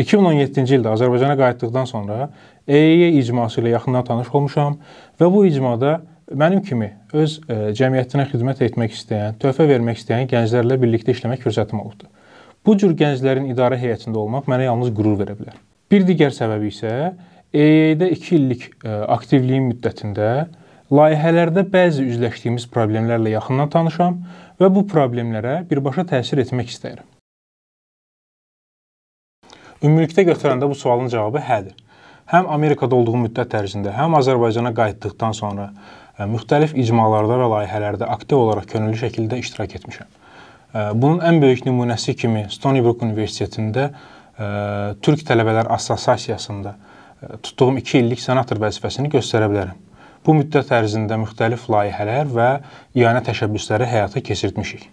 2017-ci ildə Azərbaycana qayıtdıqdan sonra EEA icması ilə yaxından tanış olmuşam və bu icmada mənim kimi öz e, cəmiyyətinə xidmət etmək istəyən, töhfə vermək istəyən gənclərlə birlikdə işləmək fürsətim oldu. Bu cür gənclərin idarə heyətində olmaq mənə yalnız qürur verə bilər. Bir digər səbəbi isə EEA-də 2 illik e, aktivliyim müddətində layihələrdə bəzi üzləşdiyimiz problemlərlə yaxından tanışam və bu problemlərə birbaşa təsir etmək istəyirəm. Ümumilikdə götürəndə bu sualın cavabı hədir. Həm Amerikada olduğu müddət ərzində, həm Azərbaycana qayıtdıqdan sonra e, müxtəlif icmalarda və layihələrdə aktiv olaraq könüllü şəkildə iştirak etmişəm. E, bunun ən böyük nümunəsi kimi Stony Brook Universitetində e, Türk Tələbələr Assosiasiyasında tutduğum 2 illik senator vəzifəsini göstərə bilərəm. Bu müddət ərzində müxtəlif layihələr və iyanə təşəbbüsləri həyata keçirtmişik.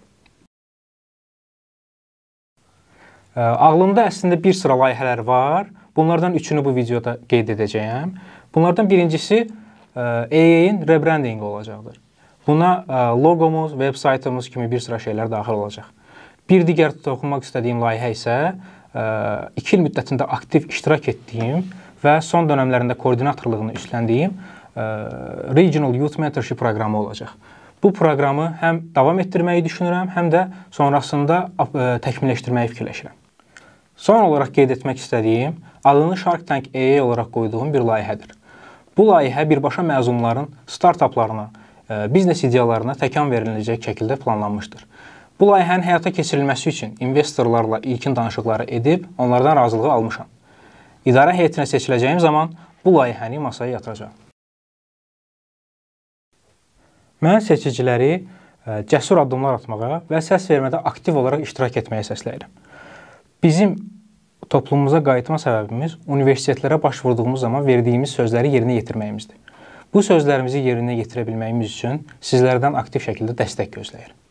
Ağlımda əslində bir sıra layihələr var. Bunlardan üçünü bu videoda qeyd edəcəyəm. Bunlardan birincisi EA-in rebrandinqi olacaqdır. Buna logomuz, veb saytımız kimi bir sıra şeylər daxil olacaq. Bir digər toxunmaq istədiyim layihə isə 2 il müddətində aktiv iştirak etdiyim və son dövrlərində koordinatorluğunu üstləndiyim Regional Youth Mentorship proqramı olacaq. Bu proqramı həm davam etdirməyi düşünürəm, həm də sonrasında təkmilləşdirməyi fikirləşirəm. Son olaraq qeyd etmək istədiyim, adını Shark Tank EA olaraq qoyduğum bir layihədir. Bu layihə birbaşa məzunların startaplarına, e, biznes ideyalarına təkan veriləcək şəkildə planlanmışdır. Bu layihənin həyata keçirilməsi üçün investorlarla ilkin danışıqları edib, onlardan razılığı almışam. İdarə heyətinə seçiləcəyim zaman bu layihəni masaya yatıracağam. Mən seçiciləri e, cəsur addımlar atmağa və səs vermədə aktiv olaraq iştirak etməyə səsləyirəm. Bizim toplumumuza qayıtma səbəbimiz universitetlərə başvurduğumuz zaman verdiyimiz sözləri yerinə yetirməyimizdir. Bu sözlərimizi yerinə yetirə bilməyimiz üçün sizlərdən aktiv şəkildə dəstək gözləyirəm.